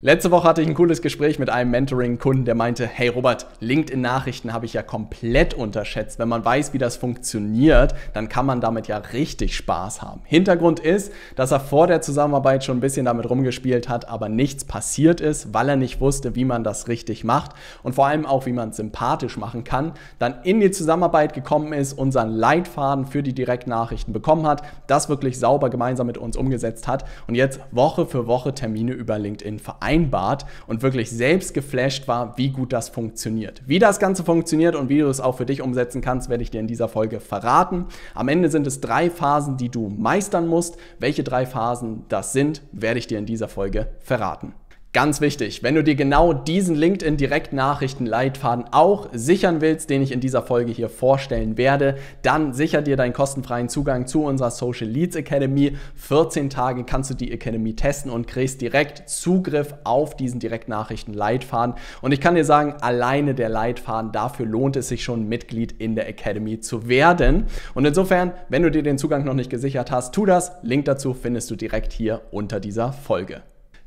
Letzte Woche hatte ich ein cooles Gespräch mit einem Mentoring-Kunden, der meinte, hey Robert, LinkedIn-Nachrichten habe ich ja komplett unterschätzt. Wenn man weiß, wie das funktioniert, dann kann man damit ja richtig Spaß haben. Hintergrund ist, dass er vor der Zusammenarbeit schon ein bisschen damit rumgespielt hat, aber nichts passiert ist, weil er nicht wusste, wie man das richtig macht und vor allem auch, wie man es sympathisch machen kann. Dann in die Zusammenarbeit gekommen ist, unseren Leitfaden für die Direktnachrichten bekommen hat, das wirklich sauber gemeinsam mit uns umgesetzt hat und jetzt Woche für Woche Termine über LinkedIn vereinbart vereinbart und wirklich selbst geflasht war, wie gut das funktioniert. Wie das Ganze funktioniert und wie du es auch für dich umsetzen kannst, werde ich dir in dieser Folge verraten. Am Ende sind es drei Phasen, die du meistern musst. Welche drei Phasen das sind, werde ich dir in dieser Folge verraten. Ganz wichtig, wenn du dir genau diesen LinkedIn-Direktnachrichten-Leitfaden auch sichern willst, den ich in dieser Folge hier vorstellen werde, dann sicher dir deinen kostenfreien Zugang zu unserer Social Leads Academy. 14 Tage kannst du die Academy testen und kriegst direkt Zugriff auf diesen Direktnachrichten-Leitfaden. Und ich kann dir sagen, alleine der Leitfaden, dafür lohnt es sich schon, Mitglied in der Academy zu werden. Und insofern, wenn du dir den Zugang noch nicht gesichert hast, tu das. Link dazu findest du direkt hier unter dieser Folge.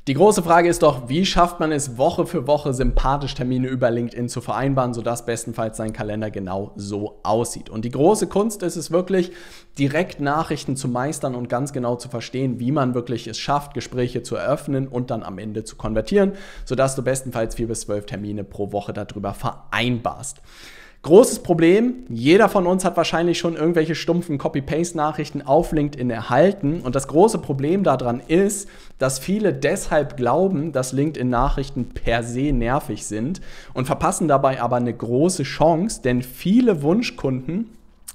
Die große Frage ist doch, wie schafft man es Woche für Woche sympathisch Termine über LinkedIn zu vereinbaren, sodass bestenfalls sein Kalender genau so aussieht. Und die große Kunst ist es wirklich, direkt Nachrichten zu meistern und ganz genau zu verstehen, wie man wirklich es schafft, Gespräche zu eröffnen und dann am Ende zu konvertieren, sodass du bestenfalls vier bis zwölf Termine pro Woche darüber vereinbarst. Großes Problem, jeder von uns hat wahrscheinlich schon irgendwelche stumpfen Copy-Paste-Nachrichten auf LinkedIn erhalten. Und das große Problem daran ist, dass viele deshalb glauben, dass LinkedIn-Nachrichten per se nervig sind und verpassen dabei aber eine große Chance, denn viele Wunschkunden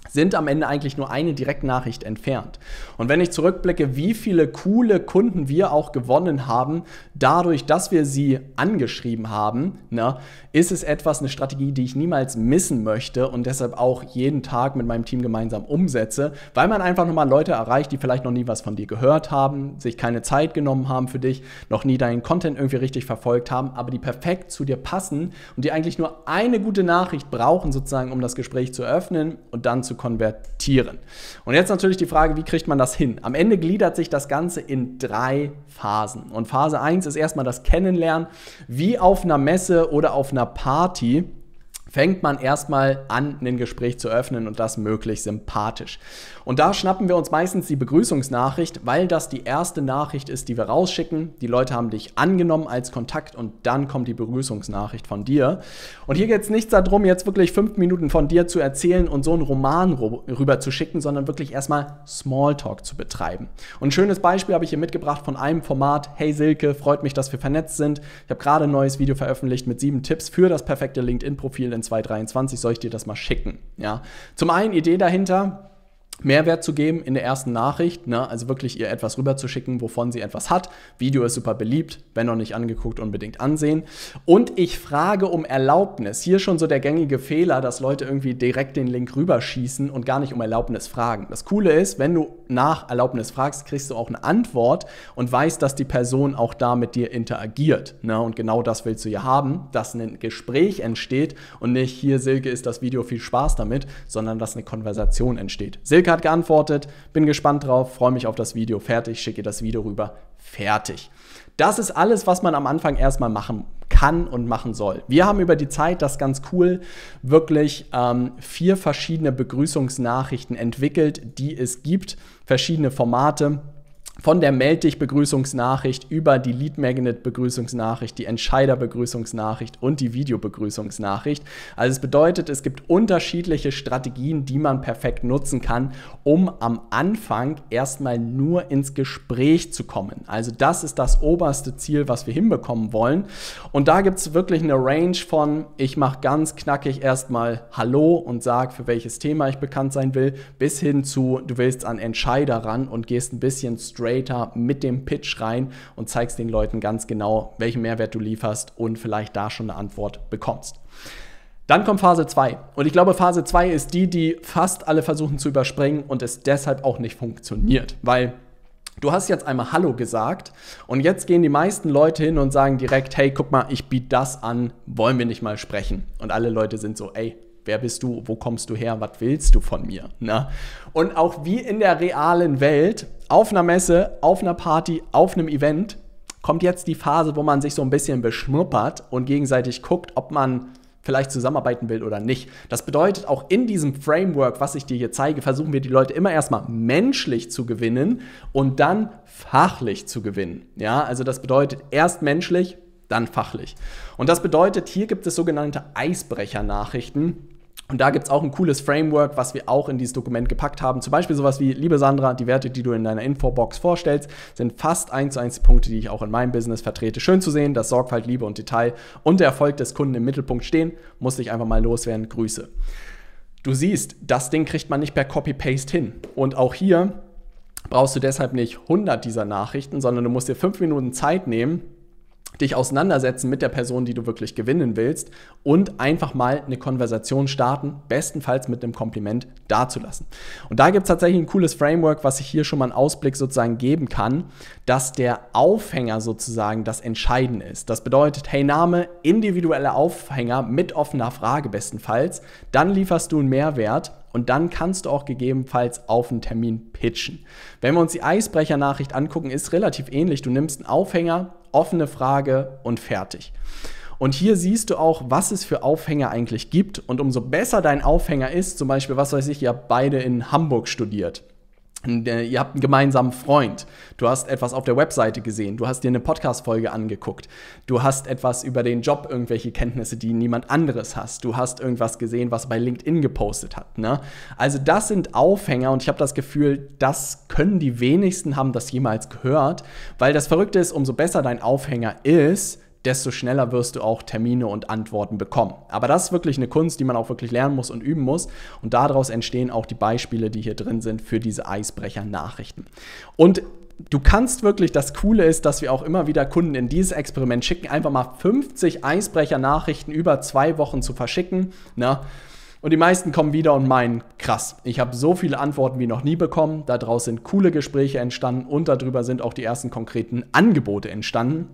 sind am Ende eigentlich nur eine Direktnachricht entfernt. Und wenn ich zurückblicke, wie viele coole Kunden wir auch gewonnen haben, dadurch, dass wir sie angeschrieben haben, ne, ist es etwas, eine Strategie, die ich niemals missen möchte und deshalb auch jeden Tag mit meinem Team gemeinsam umsetze, weil man einfach nochmal Leute erreicht, die vielleicht noch nie was von dir gehört haben, sich keine Zeit genommen haben für dich, noch nie deinen Content irgendwie richtig verfolgt haben, aber die perfekt zu dir passen und die eigentlich nur eine gute Nachricht brauchen, sozusagen, um das Gespräch zu öffnen und dann zu konvertieren. Und jetzt natürlich die Frage, wie kriegt man das hin? Am Ende gliedert sich das Ganze in drei Phasen. Und Phase 1 ist erstmal das Kennenlernen, wie auf einer Messe oder auf einer Party fängt man erstmal an, ein Gespräch zu öffnen und das möglichst sympathisch. Und da schnappen wir uns meistens die Begrüßungsnachricht, weil das die erste Nachricht ist, die wir rausschicken. Die Leute haben dich angenommen als Kontakt und dann kommt die Begrüßungsnachricht von dir. Und hier geht es nicht darum, jetzt wirklich fünf Minuten von dir zu erzählen und so einen Roman rüber zu schicken, sondern wirklich erstmal Smalltalk zu betreiben. Und ein schönes Beispiel habe ich hier mitgebracht von einem Format. Hey Silke, freut mich, dass wir vernetzt sind. Ich habe gerade ein neues Video veröffentlicht mit sieben Tipps für das perfekte LinkedIn-Profil in 2023, soll ich dir das mal schicken? Ja. Zum einen Idee dahinter, Mehrwert zu geben in der ersten Nachricht, ne? also wirklich ihr etwas rüberzuschicken, wovon sie etwas hat. Video ist super beliebt, wenn noch nicht angeguckt, unbedingt ansehen. Und ich frage um Erlaubnis. Hier schon so der gängige Fehler, dass Leute irgendwie direkt den Link rüberschießen und gar nicht um Erlaubnis fragen. Das Coole ist, wenn du nach Erlaubnis fragst, kriegst du auch eine Antwort und weißt, dass die Person auch da mit dir interagiert. Ne? Und genau das willst du ja haben, dass ein Gespräch entsteht und nicht hier, Silke, ist das Video, viel Spaß damit, sondern dass eine Konversation entsteht. Silke Ulrike hat geantwortet, bin gespannt drauf, freue mich auf das Video, fertig, schicke das Video rüber, fertig. Das ist alles, was man am Anfang erstmal machen kann und machen soll. Wir haben über die Zeit das ganz cool wirklich ähm, vier verschiedene Begrüßungsnachrichten entwickelt, die es gibt, verschiedene Formate von der Meld-Dich-Begrüßungsnachricht über die Lead-Magnet-Begrüßungsnachricht, die Entscheider-Begrüßungsnachricht und die Video-Begrüßungsnachricht. Also es bedeutet, es gibt unterschiedliche Strategien, die man perfekt nutzen kann, um am Anfang erstmal nur ins Gespräch zu kommen. Also das ist das oberste Ziel, was wir hinbekommen wollen. Und da gibt es wirklich eine Range von, ich mache ganz knackig erstmal Hallo und sage, für welches Thema ich bekannt sein will, bis hin zu, du willst an Entscheider ran und gehst ein bisschen straight straighter mit dem Pitch rein und zeigst den Leuten ganz genau, welchen Mehrwert du lieferst und vielleicht da schon eine Antwort bekommst. Dann kommt Phase 2. Und ich glaube, Phase 2 ist die, die fast alle versuchen zu überspringen und es deshalb auch nicht funktioniert. Weil Du hast jetzt einmal Hallo gesagt und jetzt gehen die meisten Leute hin und sagen direkt, hey, guck mal, ich biete das an, wollen wir nicht mal sprechen? Und alle Leute sind so, ey, Wer bist du? Wo kommst du her? Was willst du von mir? Na? Und auch wie in der realen Welt, auf einer Messe, auf einer Party, auf einem Event, kommt jetzt die Phase, wo man sich so ein bisschen beschnuppert und gegenseitig guckt, ob man vielleicht zusammenarbeiten will oder nicht. Das bedeutet, auch in diesem Framework, was ich dir hier zeige, versuchen wir die Leute immer erstmal menschlich zu gewinnen und dann fachlich zu gewinnen. Ja, also das bedeutet erst menschlich, dann fachlich. Und das bedeutet, hier gibt es sogenannte Eisbrecher-Nachrichten. Und da gibt es auch ein cooles Framework, was wir auch in dieses Dokument gepackt haben. Zum Beispiel sowas wie, liebe Sandra, die Werte, die du in deiner Infobox vorstellst, sind fast eins zu eins die Punkte, die ich auch in meinem Business vertrete. Schön zu sehen, dass Sorgfalt, Liebe und Detail und der Erfolg des Kunden im Mittelpunkt stehen. Musste ich einfach mal loswerden. Grüße. Du siehst, das Ding kriegt man nicht per Copy-Paste hin. Und auch hier brauchst du deshalb nicht 100 dieser Nachrichten, sondern du musst dir fünf Minuten Zeit nehmen, dich auseinandersetzen mit der Person, die du wirklich gewinnen willst und einfach mal eine Konversation starten, bestenfalls mit einem Kompliment dazulassen. Und da gibt es tatsächlich ein cooles Framework, was ich hier schon mal einen Ausblick sozusagen geben kann, dass der Aufhänger sozusagen das Entscheidende ist. Das bedeutet, hey Name, individuelle Aufhänger mit offener Frage bestenfalls, dann lieferst du einen Mehrwert und dann kannst du auch gegebenenfalls auf einen Termin pitchen. Wenn wir uns die Eisbrecher-Nachricht angucken, ist relativ ähnlich. Du nimmst einen Aufhänger, offene Frage und fertig. Und hier siehst du auch, was es für Aufhänger eigentlich gibt. Und umso besser dein Aufhänger ist, zum Beispiel, was weiß ich, ihr habt beide in Hamburg studiert äh, ihr habt einen gemeinsamen Freund. Du hast etwas auf der Webseite gesehen. Du hast dir eine Podcast-Folge angeguckt. Du hast etwas über den Job, irgendwelche Kenntnisse, die niemand anderes hast. Du hast irgendwas gesehen, was bei LinkedIn gepostet hat. Ne? Also, das sind Aufhänger und ich habe das Gefühl, das können die wenigsten haben das jemals gehört, weil das Verrückte ist, umso besser dein Aufhänger ist, desto schneller wirst du auch Termine und Antworten bekommen. Aber das ist wirklich eine Kunst, die man auch wirklich lernen muss und üben muss. Und daraus entstehen auch die Beispiele, die hier drin sind für diese Eisbrecher-Nachrichten. Und du kannst wirklich, das Coole ist, dass wir auch immer wieder Kunden in dieses Experiment schicken, einfach mal 50 Eisbrecher-Nachrichten über zwei Wochen zu verschicken. Na, ne? und die meisten kommen wieder und meinen, krass, ich habe so viele Antworten wie noch nie bekommen. Daraus sind coole Gespräche entstanden und darüber sind auch die ersten konkreten Angebote entstanden.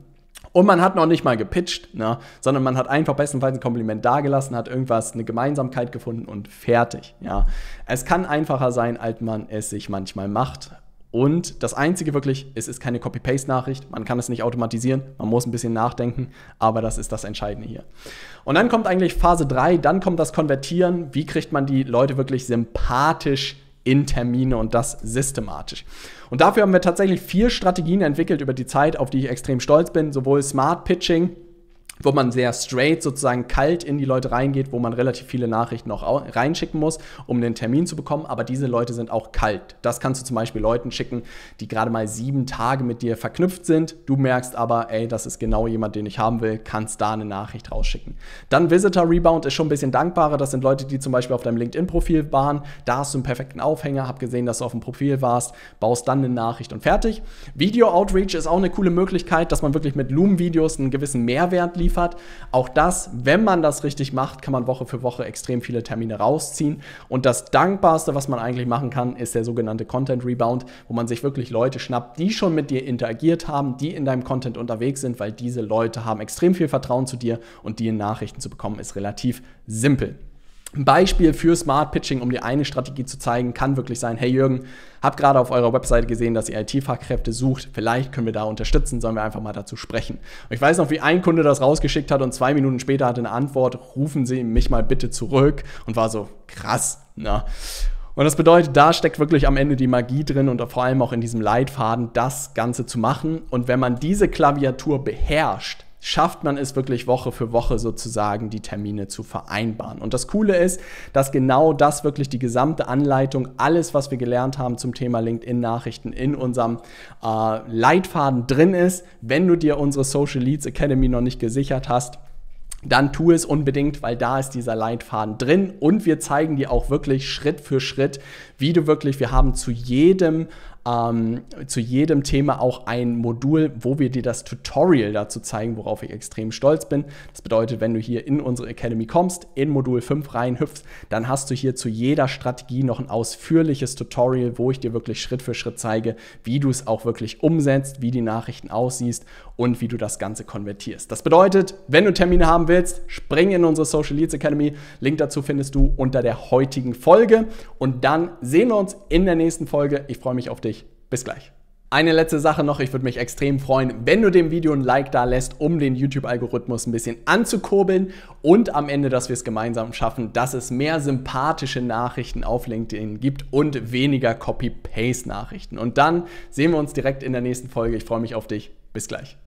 Und man hat noch nicht mal gepitcht, ne? sondern man hat einfach bestenfalls ein Kompliment dagelassen, hat irgendwas, eine Gemeinsamkeit gefunden und fertig. Ja? Es kann einfacher sein, als man es sich manchmal macht. Und das Einzige wirklich, es ist keine Copy-Paste-Nachricht, man kann es nicht automatisieren, man muss ein bisschen nachdenken, aber das ist das Entscheidende hier. Und dann kommt eigentlich Phase 3, dann kommt das Konvertieren, wie kriegt man die Leute wirklich sympathisch in Termine und das systematisch. Und dafür haben wir tatsächlich vier Strategien entwickelt über die Zeit, auf die ich extrem stolz bin, sowohl Smart Pitching, wo man sehr straight sozusagen kalt in die Leute reingeht, wo man relativ viele Nachrichten auch reinschicken muss, um den Termin zu bekommen. Aber diese Leute sind auch kalt. Das kannst du zum Beispiel Leuten schicken, die gerade mal sieben Tage mit dir verknüpft sind. Du merkst aber, ey, das ist genau jemand, den ich haben will, kannst da eine Nachricht rausschicken. Dann Visitor Rebound ist schon ein bisschen dankbarer. Das sind Leute, die zum Beispiel auf deinem LinkedIn-Profil waren. Da hast du einen perfekten Aufhänger, hab gesehen, dass du auf dem Profil warst, baust dann eine Nachricht und fertig. Video Outreach ist auch eine coole Möglichkeit, dass man wirklich mit Loom-Videos einen gewissen Mehrwert liefert liefert. Auch das, wenn man das richtig macht, kann man Woche für Woche extrem viele Termine rausziehen. Und das Dankbarste, was man eigentlich machen kann, ist der sogenannte Content Rebound, wo man sich wirklich Leute schnappt, die schon mit dir interagiert haben, die in deinem Content unterwegs sind, weil diese Leute haben extrem viel Vertrauen zu dir und die in Nachrichten zu bekommen, ist relativ simpel. Ein Beispiel für Smart Pitching, um dir eine Strategie zu zeigen, kann wirklich sein, hey Jürgen, hab gerade auf eurer Webseite gesehen, dass ihr IT-Fachkräfte sucht, vielleicht können wir da unterstützen, sollen wir einfach mal dazu sprechen. Und ich weiß noch, wie ein Kunde das rausgeschickt hat und zwei Minuten später hat eine Antwort, rufen Sie mich mal bitte zurück und war so, krass, ne? Und das bedeutet, da steckt wirklich am Ende die Magie drin und vor allem auch in diesem Leitfaden, das Ganze zu machen. Und wenn man diese Klaviatur beherrscht, schafft man es wirklich Woche für Woche sozusagen die Termine zu vereinbaren. Und das Coole ist, dass genau das wirklich die gesamte Anleitung, alles, was wir gelernt haben zum Thema LinkedIn-Nachrichten in unserem äh, Leitfaden drin ist. Wenn du dir unsere Social Leads Academy noch nicht gesichert hast, dann tu es unbedingt, weil da ist dieser Leitfaden drin und wir zeigen dir auch wirklich Schritt für Schritt, wie du wirklich, wir haben zu jedem ähm, zu jedem Thema auch ein Modul, wo wir dir das Tutorial dazu zeigen, worauf ich extrem stolz bin. Das bedeutet, wenn du hier in unsere Academy kommst, in Modul 5 reinhüpfst, dann hast du hier zu jeder Strategie noch ein ausführliches Tutorial, wo ich dir wirklich Schritt für Schritt zeige, wie du es auch wirklich umsetzt, wie die Nachrichten aussiehst und wie du das Ganze konvertierst. Das bedeutet, wenn du Termine haben willst, willst, spring in unsere Social Leads Academy. Link dazu findest du unter der heutigen Folge. Und dann sehen wir uns in der nächsten Folge. Ich freue mich auf dich. Bis gleich. Eine letzte Sache noch, ich würde mich extrem freuen, wenn du dem Video ein Like da lässt, um den YouTube-Algorithmus ein bisschen anzukurbeln und am Ende, dass wir es gemeinsam schaffen, dass es mehr sympathische Nachrichten auf LinkedIn gibt und weniger Copy-Paste-Nachrichten. Und dann sehen wir uns direkt in der nächsten Folge. Ich freue mich auf dich. Bis gleich.